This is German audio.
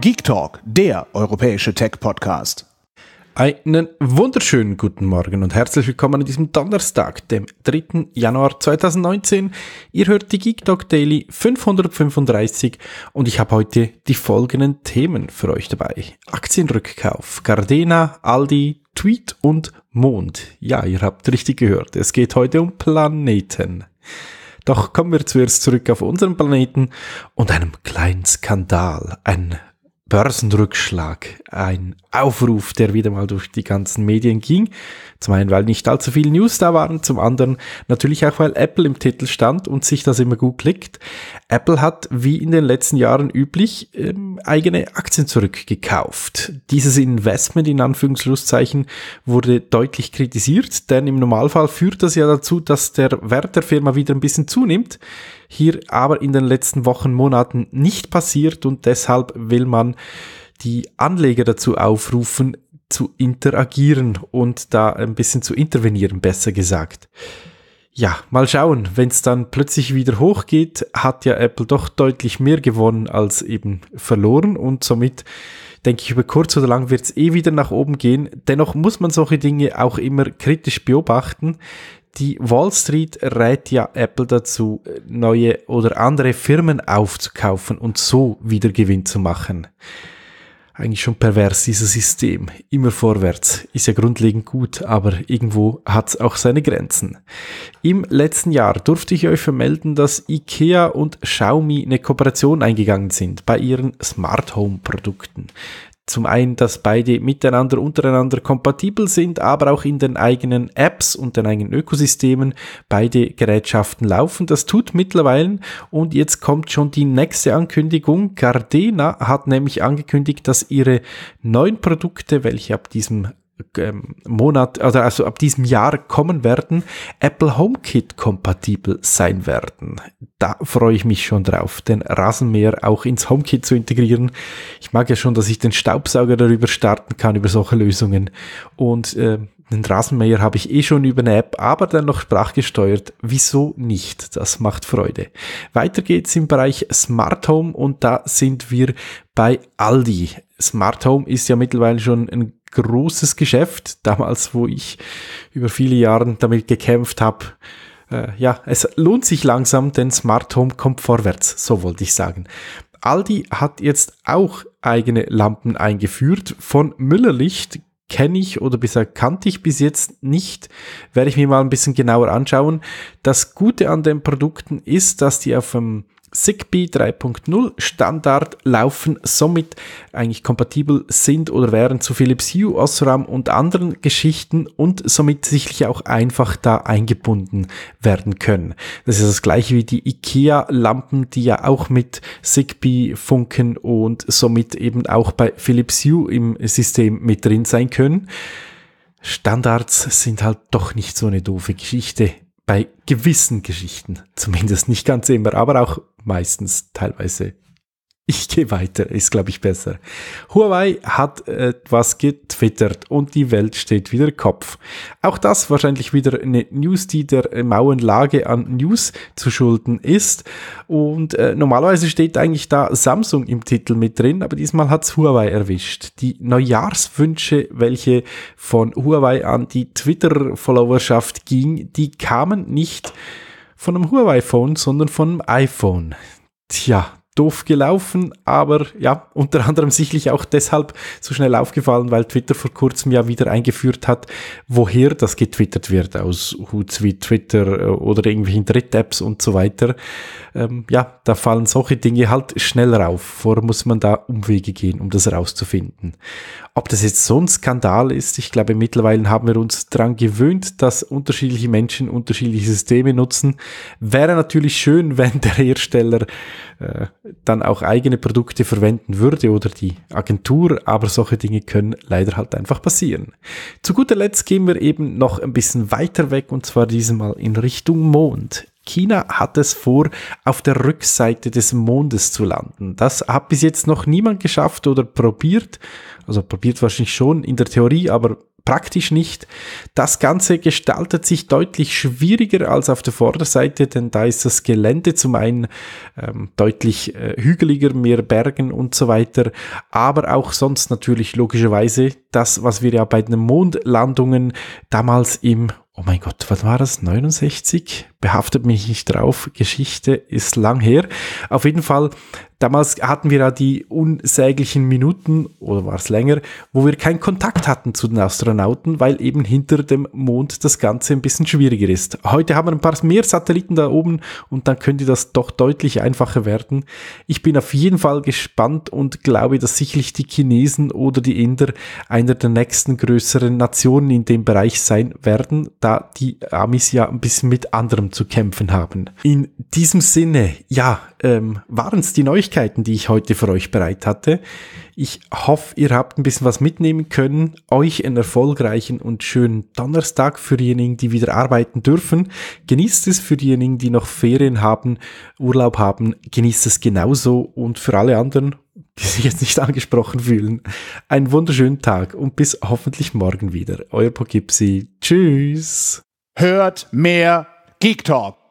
Geek Talk, der europäische Tech-Podcast. Einen wunderschönen guten Morgen und herzlich willkommen an diesem Donnerstag, dem 3. Januar 2019. Ihr hört die Geek Talk Daily 535 und ich habe heute die folgenden Themen für euch dabei. Aktienrückkauf, Gardena, Aldi, Tweet und Mond. Ja, ihr habt richtig gehört, es geht heute um Planeten. Doch kommen wir zuerst zurück auf unseren Planeten und einem kleinen Skandal. Ein Börsenrückschlag. Ein Aufruf, der wieder mal durch die ganzen Medien ging. Zum einen, weil nicht allzu viele News da waren, zum anderen natürlich auch, weil Apple im Titel stand und sich das immer gut klickt. Apple hat, wie in den letzten Jahren üblich, ähm, eigene Aktien zurückgekauft. Dieses Investment in Anführungszeichen wurde deutlich kritisiert, denn im Normalfall führt das ja dazu, dass der Wert der Firma wieder ein bisschen zunimmt hier aber in den letzten Wochen, Monaten nicht passiert und deshalb will man die Anleger dazu aufrufen, zu interagieren und da ein bisschen zu intervenieren, besser gesagt. Ja, mal schauen, wenn es dann plötzlich wieder hochgeht, hat ja Apple doch deutlich mehr gewonnen als eben verloren und somit denke ich, über kurz oder lang wird es eh wieder nach oben gehen. Dennoch muss man solche Dinge auch immer kritisch beobachten, die Wall Street rät ja Apple dazu, neue oder andere Firmen aufzukaufen und so wieder Gewinn zu machen. Eigentlich schon pervers, dieses System. Immer vorwärts. Ist ja grundlegend gut, aber irgendwo hat es auch seine Grenzen. Im letzten Jahr durfte ich euch vermelden, dass IKEA und Xiaomi eine Kooperation eingegangen sind bei ihren Smart Home Produkten zum einen, dass beide miteinander, untereinander kompatibel sind, aber auch in den eigenen Apps und den eigenen Ökosystemen beide Gerätschaften laufen. Das tut mittlerweile und jetzt kommt schon die nächste Ankündigung. Gardena hat nämlich angekündigt, dass ihre neuen Produkte, welche ab diesem ähm, Monat oder also, also ab diesem Jahr kommen werden, Apple HomeKit kompatibel sein werden. Da freue ich mich schon drauf, den Rasenmäher auch ins HomeKit zu integrieren. Ich mag ja schon, dass ich den Staubsauger darüber starten kann, über solche Lösungen. Und äh, den Rasenmäher habe ich eh schon über eine App, aber dann noch sprachgesteuert. Wieso nicht? Das macht Freude. Weiter geht's im Bereich Smart Home und da sind wir bei Aldi. Smart Home ist ja mittlerweile schon ein großes Geschäft, damals, wo ich über viele Jahre damit gekämpft habe. Äh, ja, es lohnt sich langsam, denn Smart Home kommt vorwärts, so wollte ich sagen. Aldi hat jetzt auch eigene Lampen eingeführt. Von Müllerlicht kenne ich oder bisher kannte ich bis jetzt nicht. Werde ich mir mal ein bisschen genauer anschauen. Das Gute an den Produkten ist, dass die auf dem Zigbee 3.0 Standard laufen, somit eigentlich kompatibel sind oder wären zu Philips Hue, Osram und anderen Geschichten und somit sicherlich auch einfach da eingebunden werden können. Das ist das gleiche wie die IKEA-Lampen, die ja auch mit Zigbee funken und somit eben auch bei Philips Hue im System mit drin sein können. Standards sind halt doch nicht so eine doofe Geschichte, bei gewissen Geschichten, zumindest nicht ganz immer, aber auch meistens teilweise ich gehe weiter, ist glaube ich besser. Huawei hat etwas getwittert und die Welt steht wieder Kopf. Auch das wahrscheinlich wieder eine News, die der Mauenlage an News zu schulden ist. Und äh, normalerweise steht eigentlich da Samsung im Titel mit drin, aber diesmal hat's Huawei erwischt. Die Neujahrswünsche, welche von Huawei an die Twitter-Followerschaft ging, die kamen nicht von einem Huawei-Phone, sondern von einem iPhone. Tja, doof gelaufen, aber ja, unter anderem sicherlich auch deshalb so schnell aufgefallen, weil Twitter vor kurzem ja wieder eingeführt hat, woher das getwittert wird, aus Huts wie Twitter äh, oder irgendwelchen Dritt-Apps und so weiter. Ähm, ja, da fallen solche Dinge halt schnell rauf. Vorher muss man da Umwege gehen, um das rauszufinden. Ob das jetzt so ein Skandal ist, ich glaube, mittlerweile haben wir uns dran gewöhnt, dass unterschiedliche Menschen unterschiedliche Systeme nutzen. Wäre natürlich schön, wenn der Hersteller äh, dann auch eigene Produkte verwenden würde oder die Agentur, aber solche Dinge können leider halt einfach passieren. Zu guter Letzt gehen wir eben noch ein bisschen weiter weg und zwar diesmal in Richtung Mond. China hat es vor, auf der Rückseite des Mondes zu landen. Das hat bis jetzt noch niemand geschafft oder probiert. Also probiert wahrscheinlich schon in der Theorie, aber praktisch nicht. Das Ganze gestaltet sich deutlich schwieriger als auf der Vorderseite, denn da ist das Gelände zum einen ähm, deutlich äh, hügeliger, mehr Bergen und so weiter, aber auch sonst natürlich logischerweise das, was wir ja bei den Mondlandungen damals im, oh mein Gott, was war das, 69? behaftet mich nicht drauf, Geschichte ist lang her. Auf jeden Fall, damals hatten wir ja die unsäglichen Minuten, oder war es länger, wo wir keinen Kontakt hatten zu den Astronauten, weil eben hinter dem Mond das Ganze ein bisschen schwieriger ist. Heute haben wir ein paar mehr Satelliten da oben und dann könnte das doch deutlich einfacher werden. Ich bin auf jeden Fall gespannt und glaube, dass sicherlich die Chinesen oder die Inder einer der nächsten größeren Nationen in dem Bereich sein werden, da die Amis ja ein bisschen mit anderem zu kämpfen haben. In diesem Sinne, ja, ähm, waren es die Neuigkeiten, die ich heute für euch bereit hatte. Ich hoffe, ihr habt ein bisschen was mitnehmen können. Euch einen erfolgreichen und schönen Donnerstag für diejenigen, die wieder arbeiten dürfen. Genießt es für diejenigen, die noch Ferien haben, Urlaub haben. Genießt es genauso und für alle anderen, die sich jetzt nicht angesprochen fühlen. Einen wunderschönen Tag und bis hoffentlich morgen wieder. Euer Poughkeepsie. Tschüss. Hört mehr Geek Talk.